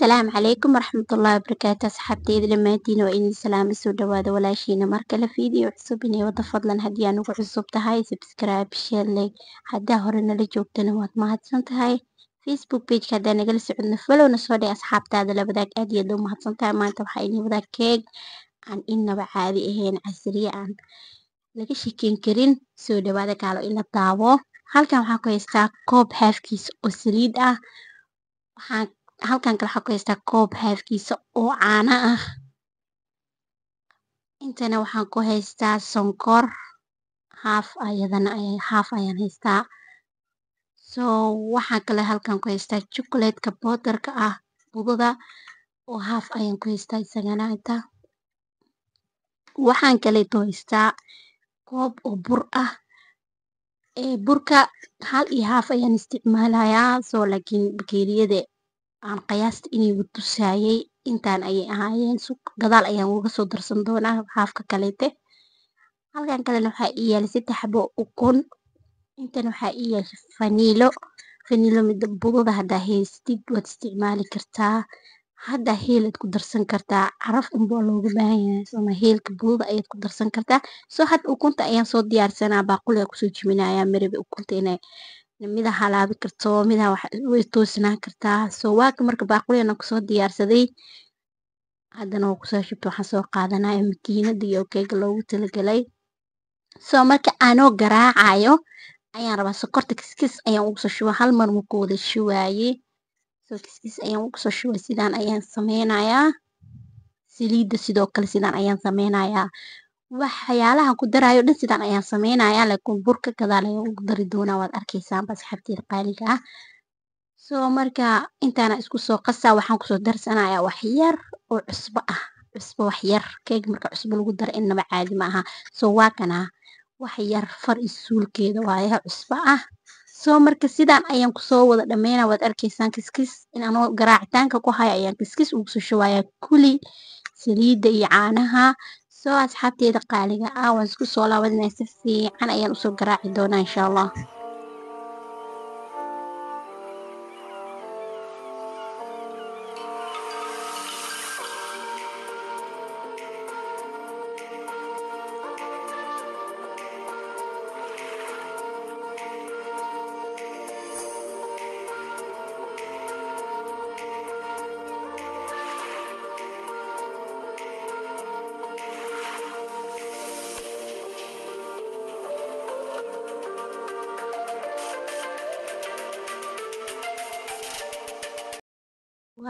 asalaamu calaykum waraxmatullahi wabarakaatu asxaabtayda dhammaantiin waa inay salaama soo dhawaada walaashiina mar kale fiideo cusub inay wada fadlan haddii aan ugu cusub tahay sabscribe sheley haddaa hore nala joogtana waad mahadsan tahay facebook bageka haddaa nagala socodna falowna soo dhee asxaabtaada la wadaag aad iyaad loo mahadsan tahay maanta waxaa inay wadaag keeg aan inaba caadi ahayn casriye aan laga shekeyn karin soo dhawaada kaalo ina daawo halkan waxaan ku haystaa koob xaafkiisa oo saliid ah waxaan halkan kale waxaan ku haystaa koob haafkiisa oo caana ah intana waxaan ku haystaa sonkor haaf ayadana haaf ayaan haystaa so waxaan kale halkan ku haystaa jokolaedka boodarka ah budada oo haaf ayaan ku haystaa isagana inta waxaan kaleeto haystaa koob oo bur ah eh, burka hal iyo haaf ayaan isticmaalayaa so laakiin bakeeriyada aan qiyaasta inigu tusaayay intaan ayay ahaayeen gadaal ayaan uga soo darsan doonaa haafka kaleete halkan kalena waxaa ii yaalay saddex xabo ukun intan waxaa ii yaashay faniilo faniilo midda budada haddaa haystid waad isticmaali kartaa hadda heelaad ku darsan kartaa caraf unbaa loogu baahan yahay heelka budada ayaad ku darsan kartaa soo hadda ukunta ayaan soo diyaarsanaa baaquliga kusoo jiminayaa marabe ukunta inay mida halaabi karto midaa way toosnaan kartaa soo waaka marka baaquliana kusoo diyaarsaday haddana waa kusoo shubta waxaan soo qaadanaya makiinada iyo keega loogu talagalay soo marka anoo garaacayo ayaan rabaa sokorta kiskis ayaan ugusoo shuba hal mar muku wada shuwaayey soo kiskis ayaan ugu soo sidaan ayaan sameynayaa saliidda sidoo kale sidaan ayaan sameynayaa waxyaalaha ku daraayo dhan sidaan ayaan sameynaya laakiin burka gadaal ayaan ugu dari doonaa waad arkaysaan asxaabteeda qaaliga ah soo marka intaana isku soo qasaa waxaan kusoo darsanayaa wax yar oo cusbo ah cusbo wax yar keeg marka cusbo lagu dara innaba caadi ma aha soo waa wax yar far isuulkeeda waaye cusbo ah soo marka sidaan ayaan kusoo wada dhammeynaa waad arkaysaan kiskis in garaacitaanka ku haya ayaan kiskis ugu shubayaa kuli saliidda iyo caanaha soo asxaabteeda qaaliga ah waan isku soo laabanayna si fiican ayaan usoo garaaci doonaa inshaa allah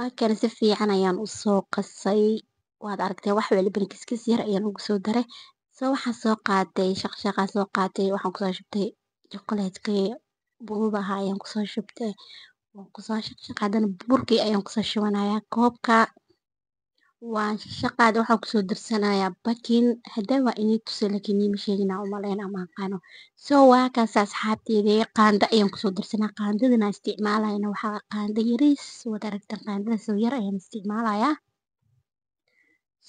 Bahalkana si fiican ayaan u soo qasay waad aragtee wax waliba kiskis yar ayaan ugu soo daray. So waxaan soo qaatay shaqshaqaa soo qaatay waxaan kusoo shubtay jukuleedkii buumaha ayaan kusoo shubtay waan kusoo shaqshaqay hadana burkii ayaan kusoo shubanayaa koobka waan shaqaada waxaa kusoo darsanayaa bakin haddaan waa inii tusa laakiin niima sheegin umaleyn ama aqaano soo waa kaas asxaabteeda ayaan kusoo darsanaa qaandadana isticmaalayana waxaa qaando yariis waad aragtaan qaandadaas oo yar ayaan isticmaalayaa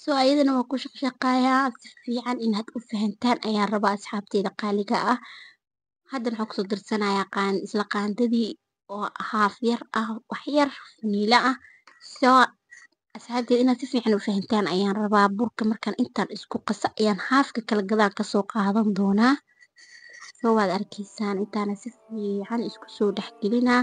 soo ayadana waan ku shaqshaqaayaa si fiican in u fahantaan ayaan rabaa asxaabteeda qaaliga ah haddana waxaa kusoo darsanayaa isla qaandadii oo haaf yar ah wax yar faniila ah soo asxaabteed inaad si fiican u fahamtaan ayaan rabaa burka markaan intaan isku qaso ayaan haafka kala gadaal kasoo qaadan doonaa so waad arkaysaan intaana si fiican isku soo dhexgelinaa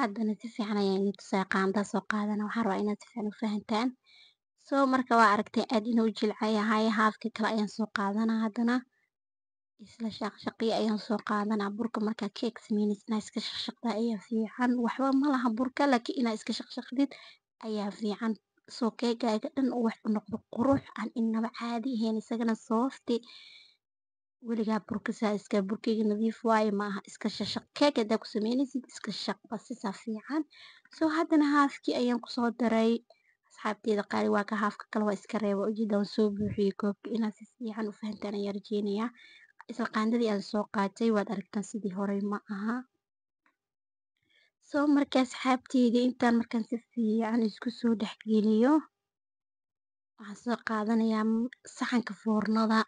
hadana si fiican ayaan idin tusaa qaandaha soo qaadana waxaan rabaa inaad si fiican u fahantaan soo marka waa aragtay aad inuu jilcay ahay haafka kale ayaan soo qaadanaa haddana isla shaqshaqiyo ayaan soo qaadanaa burka markaa keeg sameynaysa inaa iska shaqshaqdaa ayaa fiican waxba ma laha burka laakiin inaa iska shaqshaqdid ayaa fiican soo keegaaga dhan wax u noqdo qurux aan inaba caadi ahayn isagana soofti weligaa burkisaa iska burkeyga nadiif waaye maaha iska shashaq keeg haddaa ku sameynaysid iska shaqba sisaa fiican soo haddana haafkii ayaan kusoo daray asxaabteeda qaali waa ka haafka kale waa iska reeba ujeeda soo buuxiyey koobka inaad si fiican u fahantaan ayaan rajeynayaa isla qaandadii aan soo qaatay waad aragtaan sidii horey ma aha soo markaa asxaabteedii intaan markaan si fiican isku soo dhex geliyo waxaan soo qaadanayaa saxanka foornada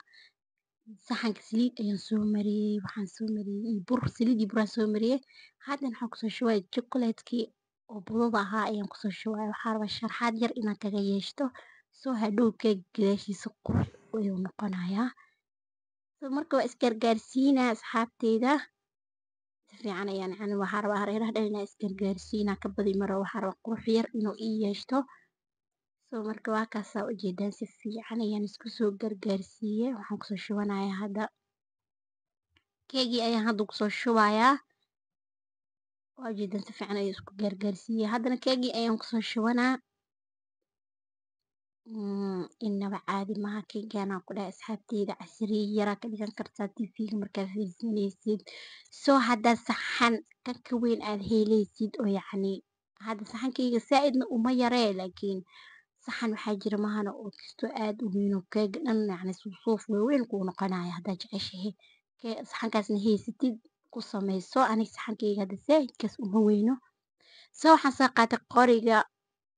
saxanka saliid ayaan soo mariyey waxaan soo mariyey iyo bur saliid buraan soo mariyey haddana waxaan kusoo shubaya jokolaadkii oo budada ahaa ayaan kusoo shubaya waxaa rabaa sharxaad yar inaad kaga yeeshto soo hadhow keega gadaashiisa qurux ayuu noqonayaa marka waa isgargaarsiina asxaabteeda sifiican ayaan yani waxaa rabaa hareeraha dhan inaa isgargaarsiina ka badi maro waxaa rabaa qurux yar inuu ii yeeshto so marka waa u jeedaan si fiican ayaan isku soo gargaarsiiyey waxaan kusoo shubanayaa hadda keegii ayaan hadda kusoo shubayaa waa ujeedaan si fiican ayuu isku gargaarsiiyey haddana keegii ayaan kusoo shubanaa hmm, inaba caadi maha keeganaa ku dhaha asxaabteyda casriye yaraa ka dhigan kartaa tv-ga markaa fiirsanaysid soo haddaa saxan kanka weyn aad heelaysid oo yacni hadda saxankayga saa'idna uma yaree laakiin saxan waxaa jira mahana oo kisto aad u weyn oo dhan yacni suuf waaweyn kuu noqonayo haddaad jeceshahay saxankaasna haysatid ku samayso aniga saxankayga hadda saaidkaas uma weyno so waxaan soo qaatay qoriga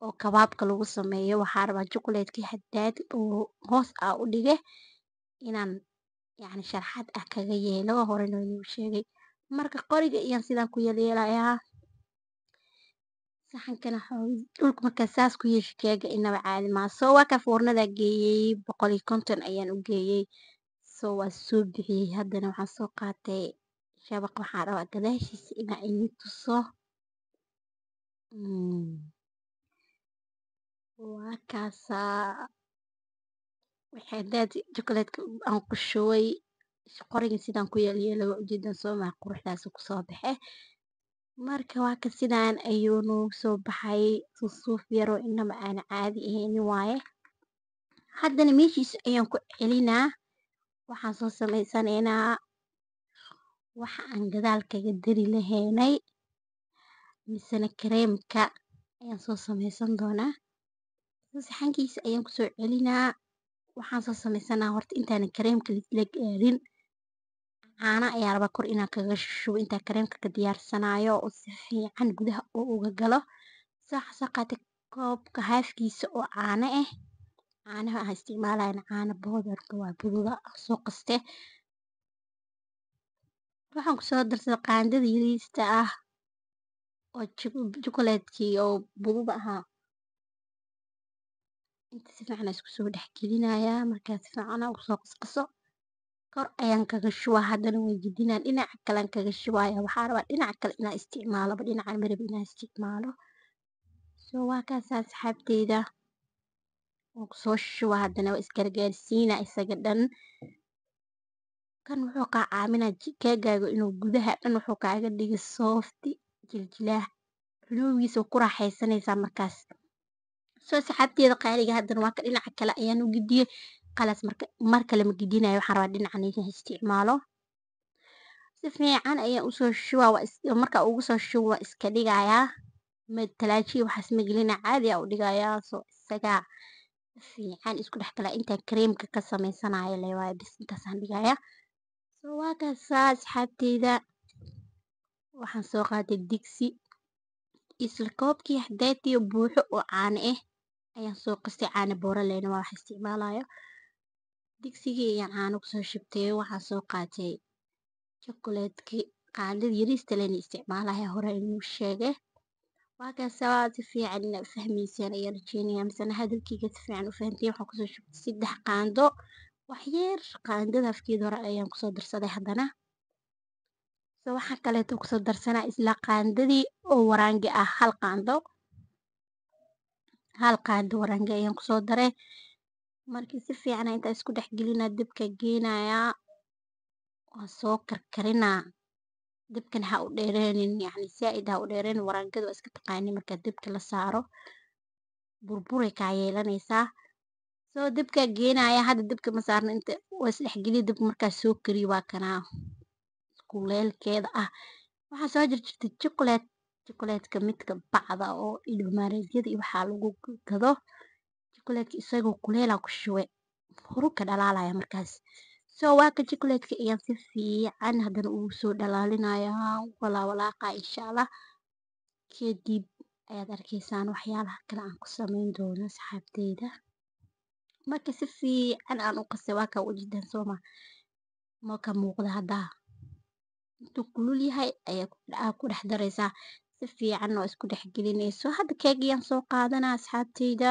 oo kabaabka lagu sameeyo waxaa rabaa jukuleedkii hadaad oo hoos ah u dhige inaan yacni sharxaad ah kaga yeelo horena inuu sheegay marka qoriga iyaan sidaan ku yeelyeelayaa saxankan dhulka markaa saas ku yeeshi keega inaba caadi maa soo waa foornadaa geeyey boqol iyo konton ayaan u geeyey soo waa soo bixiyey haddana waxaan soo qaatay shabaq waxaa rabaa gadaashiisa inaa ini tuso hmm. waakaasaa kaasaa waxaan daad jokaleedka aan ku shubay qoriga sidaan ku yeelyeelay waa ujeedaan soo maha quruxdaas kusoo baxe Marka waa ka sidaan ayuu noogu soo baxay suuf yaroo inaba aan caadi ahayn waaye. Haddana meeshiisa ayaan ku celinaa. Waxaan soo samaysanaynaa waxa aan gadaal kaga dari lahaynay. Misena kareemka ayaan soo samaysan doonaa. Saxankiisa ayaan ku soo celinaa. Waxaan soo samaysanaa horta intaana kareemka la gaarin caana ayaa rabaa kor inaa kaga shubo intaa kareemka ka diyaarsanaayo oo si fiican gudaha oo uga galo. Saxa soo qaatay koobka haafkiisa oo caana ah. Eh. Caanaha waxaan isticmaalayna caano boodarka waa bududa ah soo qaste. Waxaan ku darsaday qaandada yariista ah oo jukuleedkii oo bududa ahaa. Inta si fiican isku soo dhex gelinayaa markaas si fiican ugu soo qasqaso kor ayaan kaga shubaa haddana way jidinaan dhinaca kalean kaga shubaya waxaa rabaa dhinaca kale inaan isticmaaloba dhinacan marab inaan isticmaalo soo waa kaasaan saxaabteyda waan kusoo shubaa haddana waa isgargaarsiina isaga dhan kan wuxuu kaa caamina jikaagaaga inuu gudaha dhan wuxuu kaaga dhigay soofti jiljilaah xuloogiisa ku raaxaysanaysaa markaas soo saxaabteeda qaaliga haddana waa ka dhinaca kale ayaan u gidiyey kalaas mar kale ma gedinayo waxaan rabaa dhinacan in isticmaalo si fiican ayaan usoo shubaa marka ugu soo shubo waa iska dhigayaa talaajiya waxaas ma gelina caadi u dhigayaa soo isagaa fiican isku dhex galaa intaan kareemka ka samaysanaya le waayo bis intaasaan dhigayaa soo waa asxaabteyda waxaan soo qaatay digsi isla koobkii xadaatiyo buuxo oo caano eh ayaan soo qastay caano booraleyna waa wax isticmaalayo Digsigii ayaa caano kusoo soo shubtay waxaa soo qaatay jukuleedkii qaandhadii yariista lana isticmaalaya hore inuu sheege waakaasa waa si fiican inaa u fahmayseen ayaa rajeynaya misena hadalkiiga si fiican u fahamtay waxaa kusoo shubtay saddex qaando waxyeer qaandada afkeeda hore ayaan kusoo darsaday haddana so waxaa kaleeto kusoo darsanaa isla qaandadii oo waraange ah hal qaando hal qaando waraange ayaan kusoo daray markii si fiican intaa isku dhex gelinaa dabka geenayaa waa soo karkarinaa dabkan ha u dheereenin yani zaaid ha u dheereenin waraangada waa iska taqaani markaa dabka la saaro burburay kaa yeelanaysaa soo dabkaa geenaya hadda dabka ma saarno inta waa isdhex geliya dabka markaa soo kariyo waa kanaa kuleelkeeda ah waxaa soo jir jirta chocolate chocolatka midka bacda oo ilmaareedyada iyo waxaa lagu gado jukuleedka isagoo kuleela ah ku shubay huruka dhalaalaya markaas so waa ka ayaan si fiican haddana ugu soo dhalaalinayaa walaawalaaqaa insha kadib ayaad arkaysaan waxyaalaha kale aan ku samayn doono asxaabteyda marka si fiican aan u qasay waa kaa wajidan sooma ma muuqda haddaa intuu kulul yahay ayaa ku dhex daraysaa si fiican oo isku dhex gelinayso hadda keegayaan soo qaadanaa asxaabteyda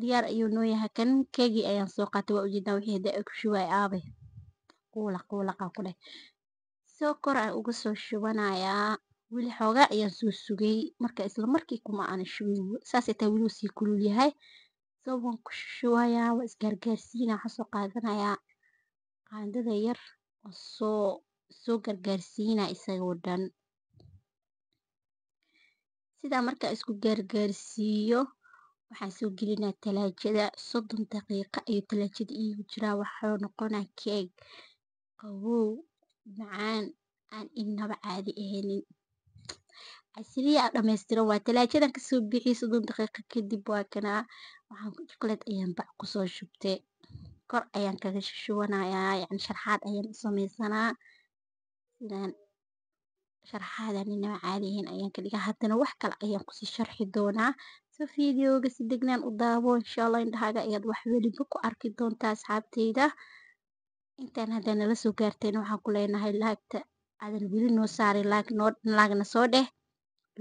diyaar ayuu noo yahay kan keegii ayaan soo qaatay waa ujeednaa wixii hada ku shubaay aabe quulaq quulaqa ku dheh soo kor aan uga soo shubanayaa weli xoogaa ayaan soo sugay marka isla markii kuma aana shubin saasay tahay weli sii kulul yahay soo baan ku shubayaa waa isgaargaarsiinaa waxaan qaadanayaa qaandada yar soo soo gargaarsiinaa isagoo dhan sidaa markaa isku gargaarsiiyo Waxaan soo gelina talaajada soddon daqiiqo ayuu talaajada iigu jiraa waxuu noqonaa keeg qabow macaan aan inaba caadi ahaynin casriya aa dhamaystiran waa talaajadan kasoo bixi soddon daqiiqo kadib waa kanaa waxaan jukuleed ayaan bac kusoo shubtay kor ayaan kaga shubanayaa yacni sharaxaad ayaan u samaysanaa sidaan sharaxaadaan inaba caadi ahayn ayaan ka dhigaa haddana wax kale ayaan kusii sharxi doonaa si fiidiyowga si degnaan u daawo insha allah indhahaaga ayaad wax weliba ku arki doontaa asxaabtayda intaan haddaa nala soo gaartayna waxaan ku leenahay laagta aadan weli noo saarin laag noo laagna soo dheh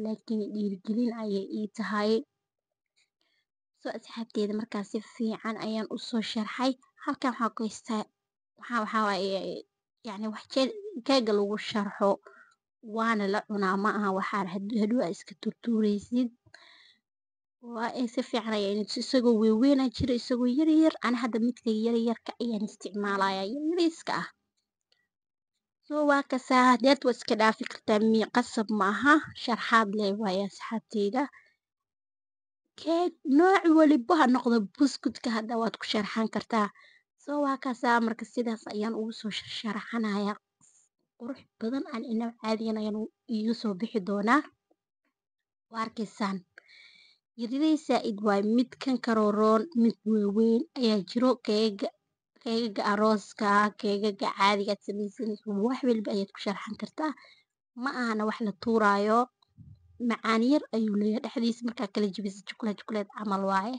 laakiin dhiirigelin ayay ii tahay soo asxaabteyda markaa si fiican ayaan usoo sharxay halkan waxaa ku haystaa waxaa waxaawaye yani wax keega lagu sharxo waana la cunaa ma aha waxaa hadhow iska turtuuraysid waa ee si fiican ayaan isagoo weyweynan jira isagoo yaryar ana hadda midkayga yaryarka ayaan isticmaalayaa yaryariska ah soo waa kasaa hadeed waa iska dhaafi kartaa mii qasab ma aha sharxaad leh waaye asxaabteyda keeg nooc waliba ha noqdo buskudka hadda waad ku sharxan kartaa soo waa kasaa marka sidaas ayaan ugu soo sharaxanayaa qurux badan aan inaw caadiyan ayaan iiga soo bixi doonaa waa arkaysaan Yaradhey said waye midkan karoron mid wawayn ayaa jiro kegaga aroska kegaga caadiga aad samaysaneyso wax welba ayaad ku sharxan kartaa ma maahane wax la tuuraayo macaan yar ayuu leeyahay dhexdiisa markaa kala jibisa jukuleed jukuleed camal waaye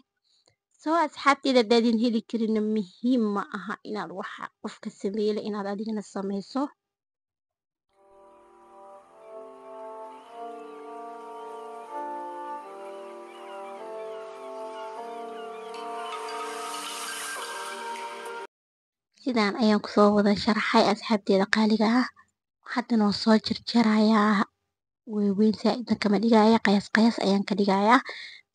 soo asxaabteeda hadaadin heli karinna muhiim ma aha inaad waxa qofka sameeyla inaad adigana samayso Sidaan ayaan kusoo wada sharaxay asxaabteeda qaaliga ah. Haddana waan soo jarjarayaa waaweyn saa'idna kama dhigaya qayaas qayaas ayaan ka dhigayaa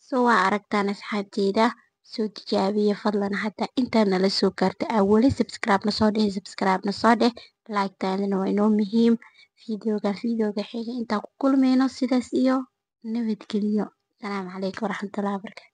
soo waa aragtaan asxaabteeda soo tijaabiya fadlan hadda intaa nala soo gaarta awali subscribe-na soo dheh subscribe soo dheh like-taadana waa inoo muhiim videoga videoga xiga intaa ku kulmayno sidaas iyo nabadgeliyo salaamu calaykum waraxmatullahi wabarakatu